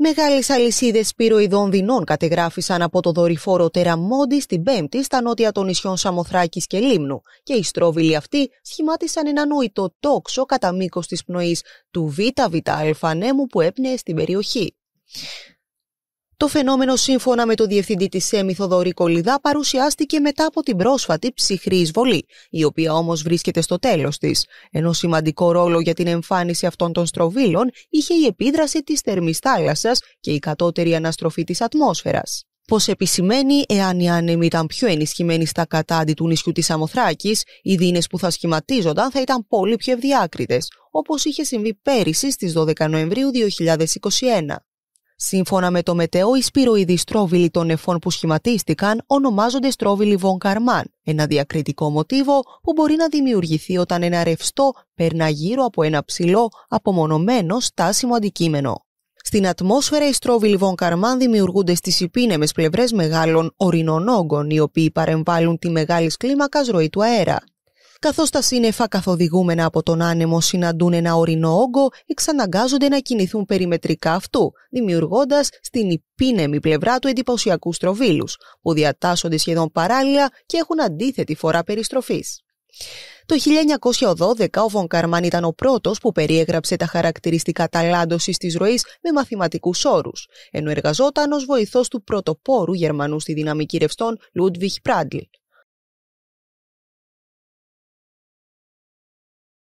Μεγάλες αλυσίδες πυροειδών δεινών κατεγράφησαν από το δορυφόρο Τεραμόντι στην Πέμπτη στα νότια των νησιών Σαμοθράκης και Λίμνου, και οι στρόβιλοι αυτοί σχημάτισαν ένα νόητο τόξο κατά μήκος της πνοής του ΒΒΑ νέμου που έπνεε στην περιοχή. Το φαινόμενο, σύμφωνα με το διευθυντή της ΕΜΗ Θοδωρή Κολυδά, παρουσιάστηκε μετά από την πρόσφατη ψυχρή εισβολή, η οποία όμως βρίσκεται στο τέλος της. Ενώ σημαντικό ρόλο για την εμφάνιση αυτών των στροβίλων είχε η επίδραση της θερμής θάλασσας και η κατώτερη αναστροφή της ατμόσφαιρας. Πώς επισημαίνει, εάν η άνεμοι ήταν πιο ενισχυμένη στα κατάντη του νησιού της Αμοθράκης, οι δίνες που θα σχηματίζονταν θα ήταν πολύ πιο ευδιάκριτες, όπως είχε συμβεί πέρυσι στις 12 Νοεμβρίου 2021. Σύμφωνα με το μετέο, οι σπυροειδοί στρόβιλοι των νεφών που σχηματίστηκαν ονομάζονται στρόβιλοι Βον Καρμάν, ένα διακριτικό μοτίβο που μπορεί να δημιουργηθεί όταν ένα ρευστό περνά γύρω από ένα ψηλό, απομονωμένο, στάσιμο αντικείμενο. Στην ατμόσφαιρα, οι στρόβιλοι Βον Καρμάν δημιουργούνται στις υπήνεμες πλευρές μεγάλων ορεινών όγκων, οι οποίοι παρεμβάλλουν τη μεγάλης κλίμακας του αέρα καθώς τα σύννεφα καθοδηγούμενα από τον άνεμο συναντούν ένα ορεινό όγκο, εξαναγκάζονται να κινηθούν περιμετρικά αυτού, δημιουργώντας στην υπήνεμη πλευρά του εντυπωσιακού στροβίλους, που διατάσσονται σχεδόν παράλληλα και έχουν αντίθετη φορά περιστροφής. Το 1912 ο Βον Καρμάν ήταν ο πρώτος που περιέγραψε τα χαρακτηριστικά ταλάντωσης της ροής με μαθηματικούς όρους, ενώ εργαζόταν ως βοηθός του πρωτοπόρου Γερμανού στη δυναμική ρευστών Λούντβιχ Πράντλ,